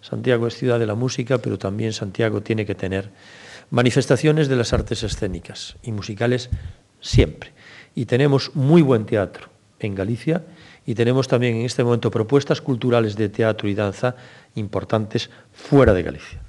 Santiago es ciudad de la música, pero también Santiago tiene que tener manifestaciones de las artes escénicas y musicales siempre. Y tenemos muy buen teatro en Galicia y tenemos también en este momento propuestas culturales de teatro y danza importantes fuera de Galicia.